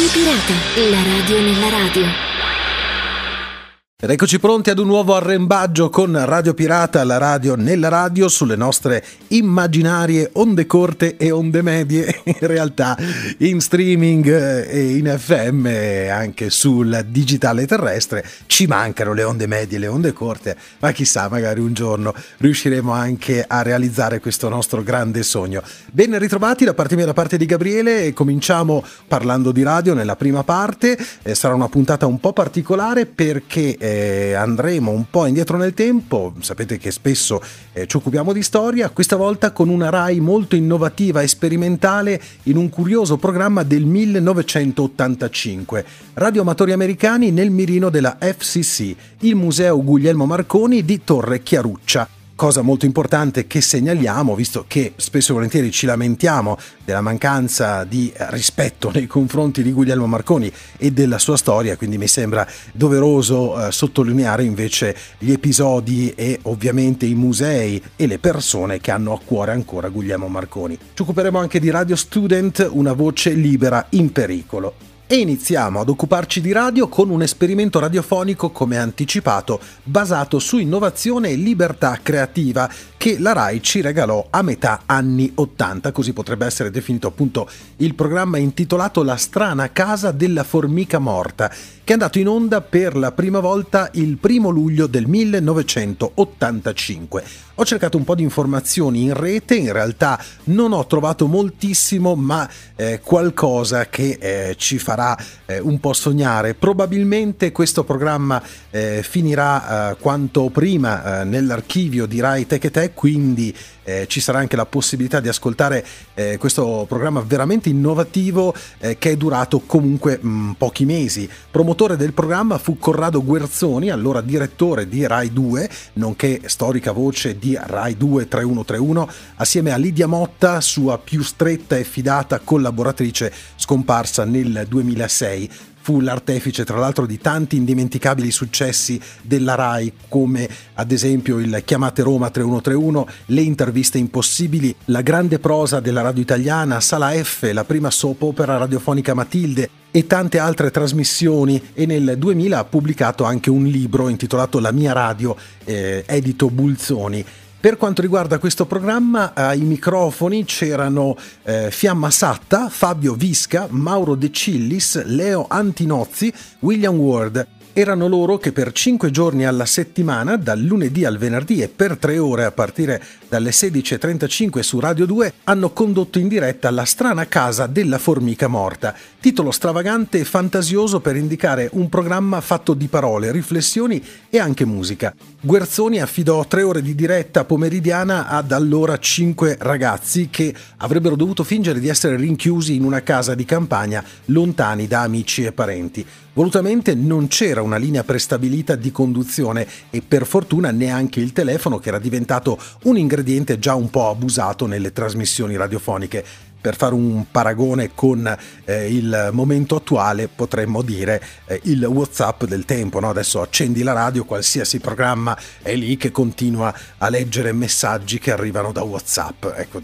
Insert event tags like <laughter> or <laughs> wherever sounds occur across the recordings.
Radio Pirata, la radio nella radio. Ed eccoci pronti ad un nuovo arrembaggio con Radio Pirata, la radio nella radio, sulle nostre immaginarie onde corte e onde medie, <laughs> in realtà in streaming eh, e in FM e eh, anche sul digitale terrestre. Ci mancano le onde medie e le onde corte, ma chissà, magari un giorno riusciremo anche a realizzare questo nostro grande sogno. Ben ritrovati da parte mia da parte di Gabriele e cominciamo parlando di radio nella prima parte. Eh, sarà una puntata un po' particolare perché eh, andremo un po' indietro nel tempo, sapete che spesso eh, ci occupiamo di storia, questa volta con una RAI molto innovativa e sperimentale in un curioso programma del 1985. Radio Amatori americani nel mirino della FCC, il Museo Guglielmo Marconi di Torre Chiaruccia cosa molto importante che segnaliamo, visto che spesso e volentieri ci lamentiamo della mancanza di eh, rispetto nei confronti di Guglielmo Marconi e della sua storia, quindi mi sembra doveroso eh, sottolineare invece gli episodi e ovviamente i musei e le persone che hanno a cuore ancora Guglielmo Marconi. Ci occuperemo anche di Radio Student, una voce libera in pericolo. E iniziamo ad occuparci di radio con un esperimento radiofonico, come anticipato, basato su innovazione e libertà creativa, che la RAI ci regalò a metà anni 80, così potrebbe essere definito appunto il programma intitolato La strana casa della formica morta, che è andato in onda per la prima volta il primo luglio del 1985. Ho cercato un po' di informazioni in rete, in realtà non ho trovato moltissimo, ma eh, qualcosa che eh, ci farà eh, un po' sognare. Probabilmente questo programma eh, finirà eh, quanto prima eh, nell'archivio di RAI Tech Tech quindi eh, ci sarà anche la possibilità di ascoltare eh, questo programma veramente innovativo eh, che è durato comunque mh, mm, pochi mesi. Promotore del programma fu Corrado Guerzoni, allora direttore di Rai 2, nonché storica voce di Rai 2 3131, assieme a Lidia Motta, sua più stretta e fidata collaboratrice scomparsa nel 2006 fu l'artefice tra l'altro di tanti indimenticabili successi della RAI come ad esempio il Chiamate Roma 3131, le interviste impossibili, la grande prosa della radio italiana, Sala F, la prima soap opera radiofonica Matilde, e tante altre trasmissioni e nel 2000 ha pubblicato anche un libro intitolato La mia radio, eh, edito Bulzoni, per quanto riguarda questo programma, eh, ai microfoni c'erano eh, Fiamma Satta, Fabio Visca, Mauro De Cillis, Leo Antinozzi, William Ward. Erano loro che per 5 giorni alla settimana, dal lunedì al venerdì e per 3 ore a partire dalle 16.35 su Radio 2, hanno condotto in diretta la strana casa della formica morta, Titolo stravagante e fantasioso per indicare un programma fatto di parole, riflessioni e anche musica. Guerzoni affidò tre ore di diretta pomeridiana ad allora cinque ragazzi che avrebbero dovuto fingere di essere rinchiusi in una casa di campagna lontani da amici e parenti. Volutamente non c'era una linea prestabilita di conduzione e per fortuna neanche il telefono che era diventato un ingrediente già un po' abusato nelle trasmissioni radiofoniche per fare un paragone con eh, il momento attuale, potremmo dire eh, il WhatsApp del tempo. No? Adesso accendi la radio, qualsiasi programma è lì che continua a leggere messaggi che arrivano da WhatsApp. Ecco,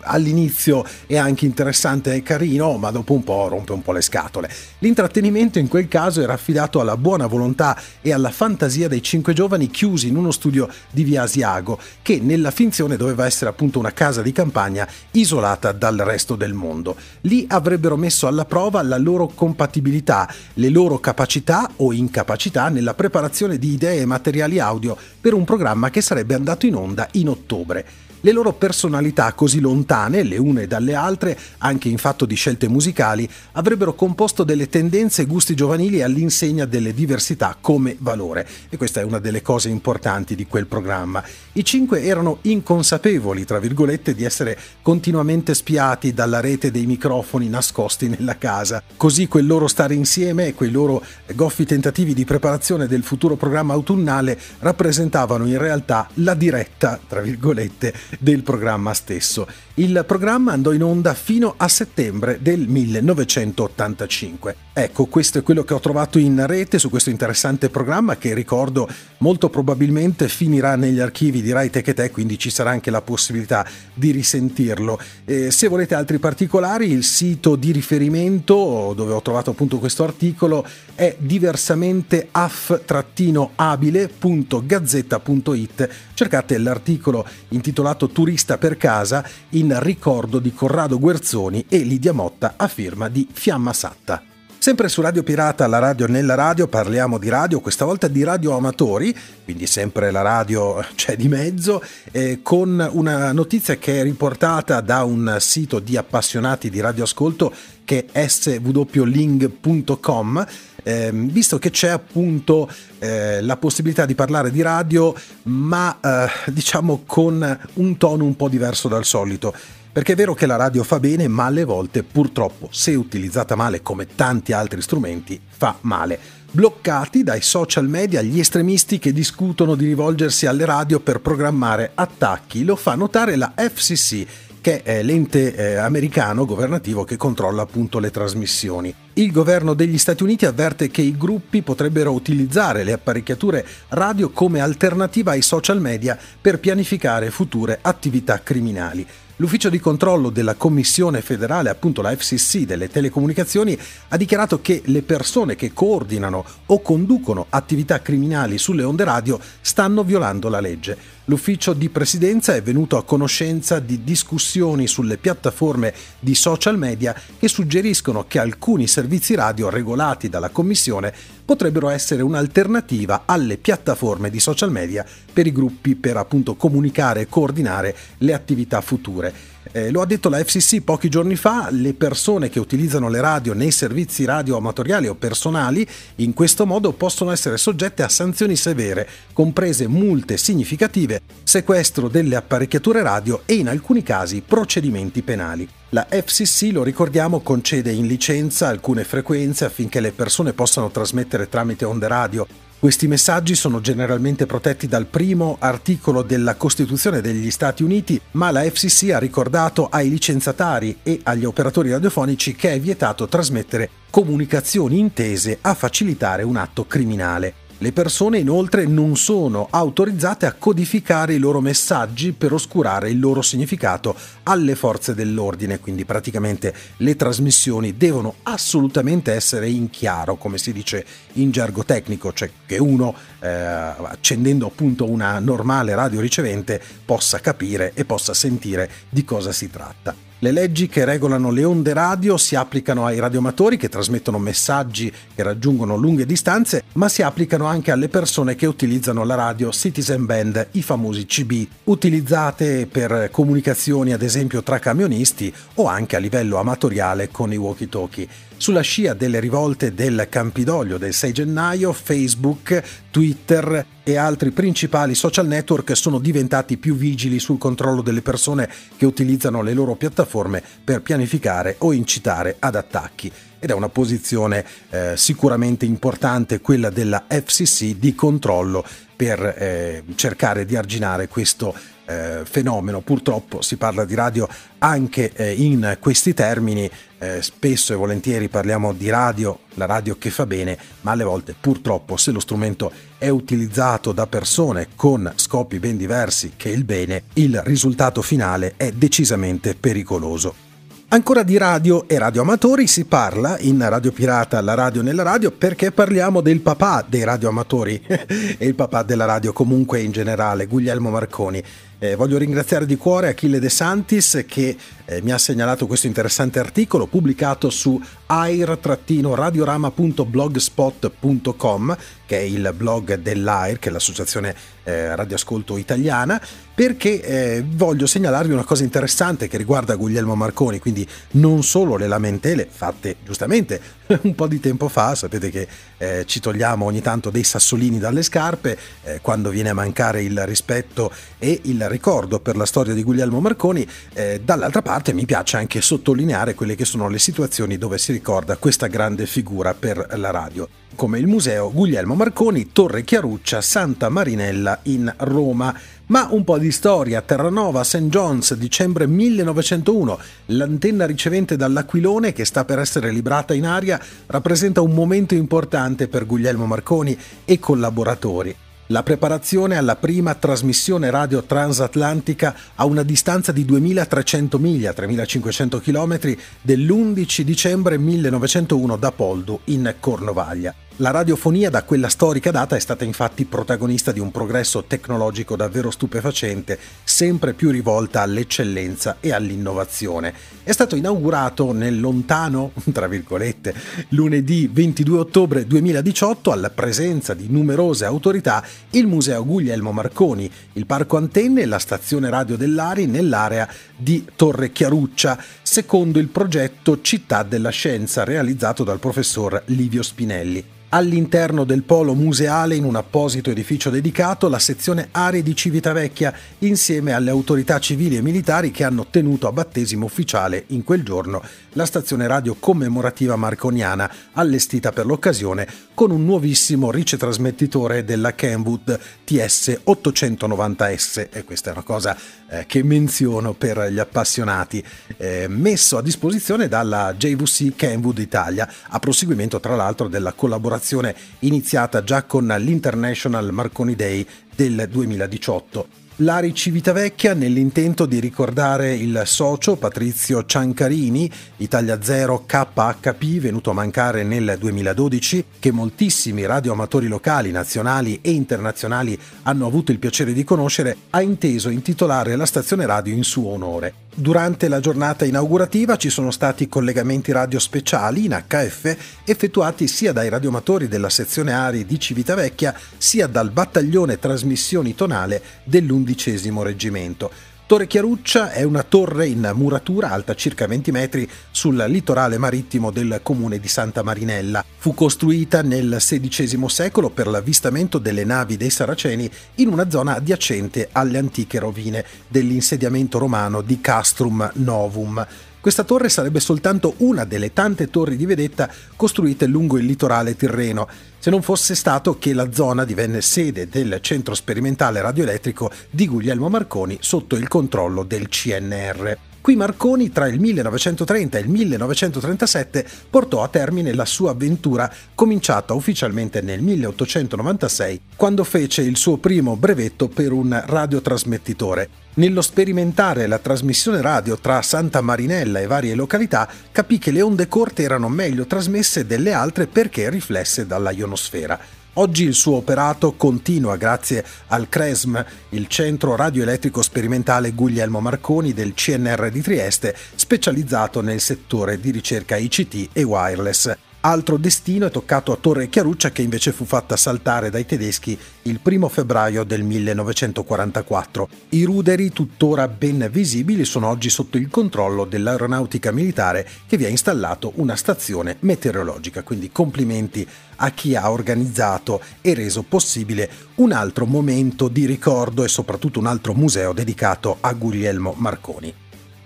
all'inizio è anche interessante e carino, ma dopo un po' rompe un po' le scatole. L'intrattenimento in quel caso era affidato alla buona volontà e alla fantasia dei cinque giovani chiusi in uno studio di via Asiago, che nella finzione doveva essere appunto una casa di campagna isolata dal resto resto del mondo. Lì avrebbero messo alla prova la loro compatibilità, le loro capacità o incapacità nella preparazione di idee e materiali audio per un programma che sarebbe andato in onda in ottobre. Le loro personalità così lontane le une dalle altre, anche in fatto di scelte musicali, avrebbero composto delle tendenze e gusti giovanili all'insegna delle diversità come valore. E questa è una delle cose importanti di quel programma. I cinque erano inconsapevoli, tra virgolette, di essere continuamente spiati dalla rete dei microfoni nascosti nella casa. Così quel loro stare insieme e quei loro goffi tentativi di preparazione del futuro programma autunnale rappresentavano in realtà la diretta, tra virgolette, del programma stesso. Il programma andò in onda fino a settembre del 1985. Ecco, questo è quello che ho trovato in rete su questo interessante programma che ricordo molto probabilmente finirà negli archivi di Rai Tech Tech, quindi ci sarà anche la possibilità di risentirlo. Eh, se volete altri particolari, il sito di riferimento dove ho trovato appunto questo articolo è diversamente aff-abile.gazzetta.it. Cercate l'articolo intitolato fatto Turista per casa in ricordo di Corrado Guerzoni e Lidia Motta a firma di Fiamma Satta. Sempre su Radio Pirata, la radio nella radio, parliamo di radio, questa volta di radio amatori, quindi sempre la radio eh, c'è di mezzo, eh, con una notizia che è riportata da un sito di appassionati di radioascolto che è swling.com eh, visto che c'è appunto eh, la possibilità di parlare di radio, ma eh, diciamo con un tono un po' diverso dal solito. Perché è vero che la radio fa bene, ma alle volte purtroppo, se utilizzata male come tanti altri strumenti, fa male bloccati dai social media gli estremisti che discutono di rivolgersi alle radio per programmare attacchi. Lo fa notare la FCC, che è l'ente eh, americano governativo che controlla appunto le trasmissioni. Il governo degli Stati Uniti avverte che i gruppi potrebbero utilizzare le apparecchiature radio come alternativa ai social media per pianificare future attività criminali. L'ufficio di controllo della Commissione federale, appunto la FCC delle telecomunicazioni, ha dichiarato che le persone che coordinano o conducono attività criminali sulle onde radio stanno violando la legge l'ufficio di presidenza è venuto a conoscenza di discussioni sulle piattaforme di social media che suggeriscono che alcuni servizi radio regolati dalla Commissione potrebbero essere un'alternativa alle piattaforme di social media per i gruppi per appunto comunicare e coordinare le attività future. Eh, lo ha detto la FCC pochi giorni fa, le persone che utilizzano le radio nei servizi radio amatoriali o personali in questo modo possono essere soggette a sanzioni severe, comprese multe significative, sequestro delle apparecchiature radio e in alcuni casi procedimenti penali. La FCC, lo ricordiamo, concede in licenza alcune frequenze affinché le persone possano trasmettere tramite onde radio questi messaggi sono generalmente protetti dal primo articolo della Costituzione degli Stati Uniti, ma la FCC ha ricordato ai licenziatari e agli operatori radiofonici che è vietato trasmettere comunicazioni intese a facilitare un atto criminale. Le persone inoltre non sono autorizzate a codificare i loro messaggi per oscurare il loro significato alle forze dell'ordine, quindi praticamente le trasmissioni devono assolutamente essere in chiaro, come si dice in gergo tecnico, cioè che uno eh, accendendo appunto una normale radio ricevente possa capire e possa sentire di cosa si tratta. Le leggi che regolano le onde radio si applicano ai radioamatori che trasmettono messaggi che raggiungono lunghe distanze, ma si applicano anche alle persone che utilizzano la radio Citizen Band, i famosi CB, utilizzate per comunicazioni ad esempio tra camionisti o anche a livello amatoriale con i walkie-talkie. Sulla scia delle rivolte del Campidoglio del 6 gennaio, Facebook, Twitter e altri principali social network sono diventati più vigili sul controllo delle persone che utilizzano le loro piattaforme per pianificare o incitare ad attacchi. Ed è una posizione eh, sicuramente importante quella della FCC di controllo per eh, cercare di arginare questo eh, fenomeno. Purtroppo si parla di radio anche eh, in questi termini, eh, spesso e volentieri parliamo di radio, la radio che fa bene, ma alle volte purtroppo se lo strumento è utilizzato da persone con scopi ben diversi che il bene, il risultato finale è decisamente pericoloso. Ancora di radio e radioamatori si parla in Radio Pirata, la radio nella radio, perché parliamo del papà dei radioamatori <laughs> e il papà della radio comunque in generale, Guglielmo Marconi. Eh, voglio ringraziare di cuore Achille De Santis che eh, mi ha segnalato questo interessante articolo pubblicato su air-radiorama.blogspot.com, che è il blog dell'AIR, che è l'associazione eh, radioascolto italiana perché eh, voglio segnalarvi una cosa interessante che riguarda Guglielmo Marconi, quindi non solo le lamentele fatte giustamente <laughs> un po' di tempo fa, sapete che eh, ci togliamo ogni tanto dei sassolini dalle scarpe eh, quando viene a mancare il rispetto e il ricordo per la storia di Guglielmo Marconi, eh, dall'altra parte mi piace anche sottolineare quelle che sono le situazioni dove si ricorda questa grande figura per la radio come il museo Guglielmo Marconi, Torre Chiaruccia, Santa Marinella in Roma. Ma un po' di storia, Terranova, St. John's, dicembre 1901, l'antenna ricevente dall'Aquilone che sta per essere librata in aria rappresenta un momento importante per Guglielmo Marconi e collaboratori. La preparazione alla prima trasmissione radio transatlantica a una distanza di 2300 miglia, 3500 km, dell'11 dicembre 1901 da Poldu in Cornovaglia. La radiofonia da quella storica data è stata infatti protagonista di un progresso tecnologico davvero stupefacente, sempre più rivolta all'eccellenza e all'innovazione. È stato inaugurato nel lontano, <laughs> tra virgolette, lunedì 22 ottobre 2018 alla presenza di numerose autorità il Museo Guglielmo Marconi, il Parco Antenne e la stazione radio dell'Ari nell'area di Torre Chiaruccia, secondo il progetto Città della Scienza realizzato dal professor Livio Spinelli. All'interno del polo museale, in un apposito edificio dedicato, la sezione Aree di Civitavecchia, insieme alle autorità civili e militari che hanno tenuto a battesimo ufficiale in quel giorno la stazione radio commemorativa marconiana, allestita per l'occasione con un nuovissimo ricetrasmettitore della Kenwood TS890S e questa è una cosa eh, che menziono per gli appassionati, eh, messo a disposizione dalla JVC Kenwood Italia, a proseguimento tra l'altro della collaborazione iniziata già con l'International Marconi Day del 2018. L'Ari Civitavecchia, nell'intento di ricordare il socio Patrizio Ciancarini, Italia 0 KHP, venuto a mancare nel 2012, che moltissimi radioamatori locali, nazionali e internazionali hanno avuto il piacere di conoscere, ha inteso intitolare la stazione radio in suo onore Durante la giornata inaugurativa ci sono stati collegamenti radio speciali in HF effettuati sia dai radiomatori della sezione Ari di Civitavecchia sia dal battaglione trasmissioni tonale dell'undicesimo reggimento. Torre Chiaruccia è una torre in muratura alta circa 20 metri sul litorale marittimo del comune di Santa Marinella. Fu costruita nel XVI secolo per l'avvistamento delle navi dei Saraceni in una zona adiacente alle antiche rovine dell'insediamento romano di Castrum Novum. Questa torre sarebbe soltanto una delle tante torri di vedetta costruite lungo il litorale tirreno, se non fosse stato che la zona divenne sede del centro sperimentale radioelettrico di Guglielmo Marconi sotto il controllo del CNR. Qui Marconi tra il 1930 e il 1937 portò a termine la sua avventura cominciata ufficialmente nel 1896 quando fece il suo primo brevetto per un radiotrasmettitore. Nello sperimentare la trasmissione radio tra Santa Marinella e varie località, capì che le onde corte erano meglio trasmesse delle altre perché riflesse dalla ionosfera. Oggi il suo operato continua grazie al CRESM, il Centro Radioelettrico Sperimentale Guglielmo Marconi del CNR di Trieste, specializzato nel settore di ricerca ICT e wireless. Altro destino è toccato a Torre Chiaruccia che invece fu fatta saltare dai tedeschi il 1 febbraio del 1944. I ruderi, tuttora ben visibili, sono oggi sotto il controllo dell'aeronautica militare che vi ha installato una stazione meteorologica, quindi complimenti a chi ha organizzato e reso possibile un altro momento di ricordo e soprattutto un altro museo dedicato a Guglielmo Marconi.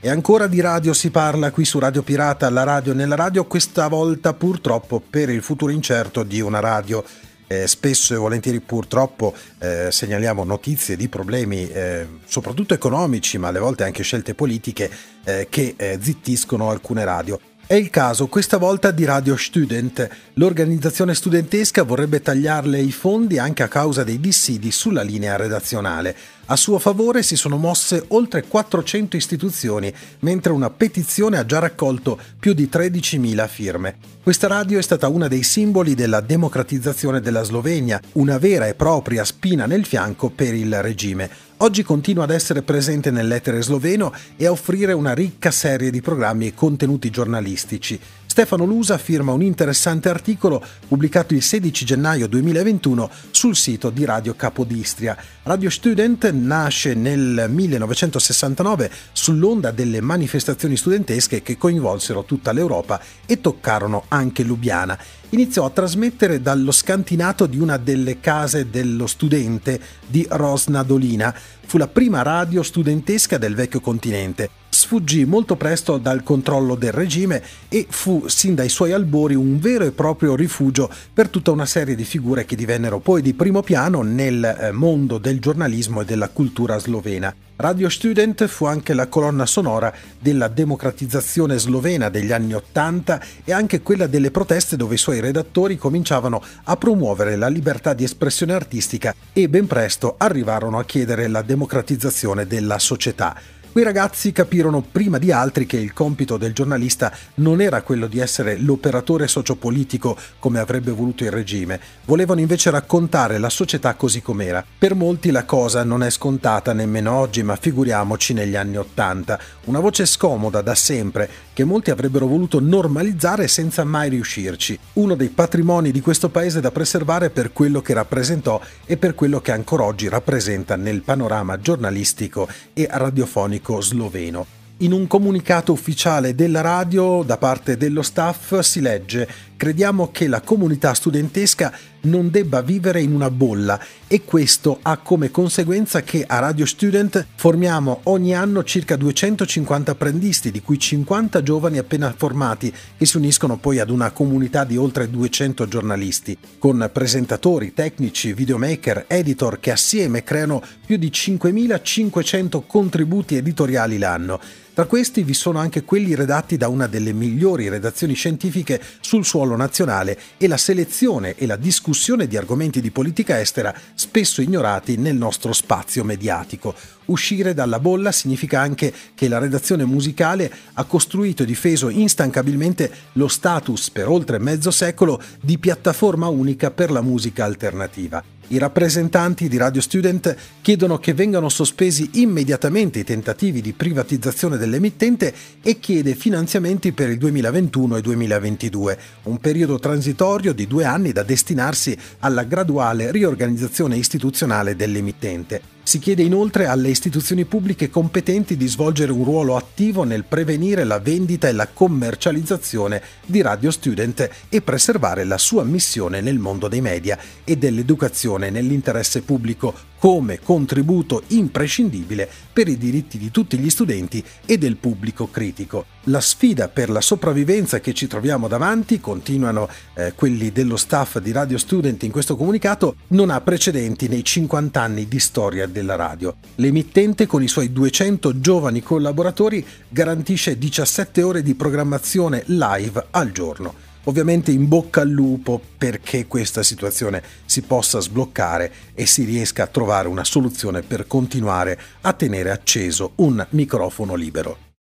E ancora di radio si parla qui su Radio Pirata, la radio nella radio, questa volta purtroppo per il futuro incerto di una radio. Eh, spesso e volentieri purtroppo eh, segnaliamo notizie di problemi eh, soprattutto economici ma alle volte anche scelte politiche eh, che eh, zittiscono alcune radio. È il caso questa volta di Radio Student. L'organizzazione studentesca vorrebbe tagliarle i fondi anche a causa dei dissidi sulla linea redazionale. A suo favore si sono mosse oltre 400 istituzioni, mentre una petizione ha già raccolto più di 13.000 firme. Questa radio è stata uno dei simboli della democratizzazione della Slovenia, una vera e propria spina nel fianco per il regime. Oggi continua ad essere presente nell'etere sloveno e a offrire una ricca serie di programmi e contenuti giornalistici. Stefano Lusa firma un interessante articolo pubblicato il 16 gennaio 2021 sul sito di Radio Capodistria. Radio Student nasce nel 1969 sull'onda delle manifestazioni studentesche che coinvolsero tutta l'Europa e toccarono anche Lubiana iniziò a trasmettere dallo scantinato di una delle case dello studente di Rosna Dolina. Fu la prima radio studentesca del vecchio continente. Sfuggì molto presto dal controllo del regime e fu sin dai suoi albori un vero e proprio rifugio per tutta una serie di figure che divennero poi di primo piano nel eh, mondo del giornalismo e della cultura slovena. Radio Student fu anche la colonna sonora della democratizzazione slovena degli anni Ottanta e anche quella delle proteste dove i suoi i redattori cominciavano a promuovere la libertà di espressione artistica e ben presto arrivarono a chiedere la democratizzazione della società. Quei ragazzi capirono prima di altri che il compito del giornalista non era quello di essere l'operatore sociopolitico come avrebbe voluto il regime, volevano invece raccontare la società così com'era. Per molti la cosa non è scontata nemmeno oggi, ma figuriamoci negli anni Ottanta. Una voce scomoda da sempre, che molti avrebbero voluto normalizzare senza mai riuscirci. Uno dei patrimoni di questo paese da preservare per quello che rappresentò e per quello che ancora oggi rappresenta nel panorama giornalistico e radiofonico sindaco sloveno. In un comunicato ufficiale della radio da parte dello staff si legge crediamo che la comunità studentesca non debba vivere in una bolla e questo ha come conseguenza che a Radio Student formiamo ogni anno circa 250 apprendisti, di cui 50 giovani appena formati, che si uniscono poi ad una comunità di oltre 200 giornalisti, con presentatori, tecnici, videomaker, editor che assieme creano più di 5.500 contributi editoriali l'anno. Tra questi vi sono anche quelli redatti da una delle migliori redazioni scientifiche sul suolo protocollo nazionale e la selezione e la discussione di argomenti di politica estera spesso ignorati nel nostro spazio mediatico. Uscire dalla bolla significa anche che la redazione musicale ha costruito e difeso instancabilmente lo status per oltre mezzo secolo di piattaforma unica per la musica alternativa. I rappresentanti di Radio Student chiedono che vengano sospesi immediatamente i tentativi di privatizzazione dell'emittente e chiede finanziamenti per il 2021 e 2022, un periodo transitorio di due anni da destinarsi alla graduale riorganizzazione istituzionale dell'emittente. Si chiede inoltre alle istituzioni pubbliche competenti di svolgere un ruolo attivo nel prevenire la vendita e la commercializzazione di Radio Student e preservare la sua missione nel mondo dei media e dell'educazione nell'interesse pubblico come contributo imprescindibile per i diritti di tutti gli studenti e del pubblico critico. La sfida per la sopravvivenza che ci troviamo davanti, continuano eh, quelli dello staff di Radio Student in questo comunicato, non ha precedenti nei 50 anni di storia della radio. L'emittente con i suoi 200 giovani collaboratori garantisce 17 ore di programmazione live al giorno Ovviamente in bocca al lupo perché questa situazione si possa sbloccare e si riesca a trovare una soluzione per continuare a tenere acceso un microfono libero.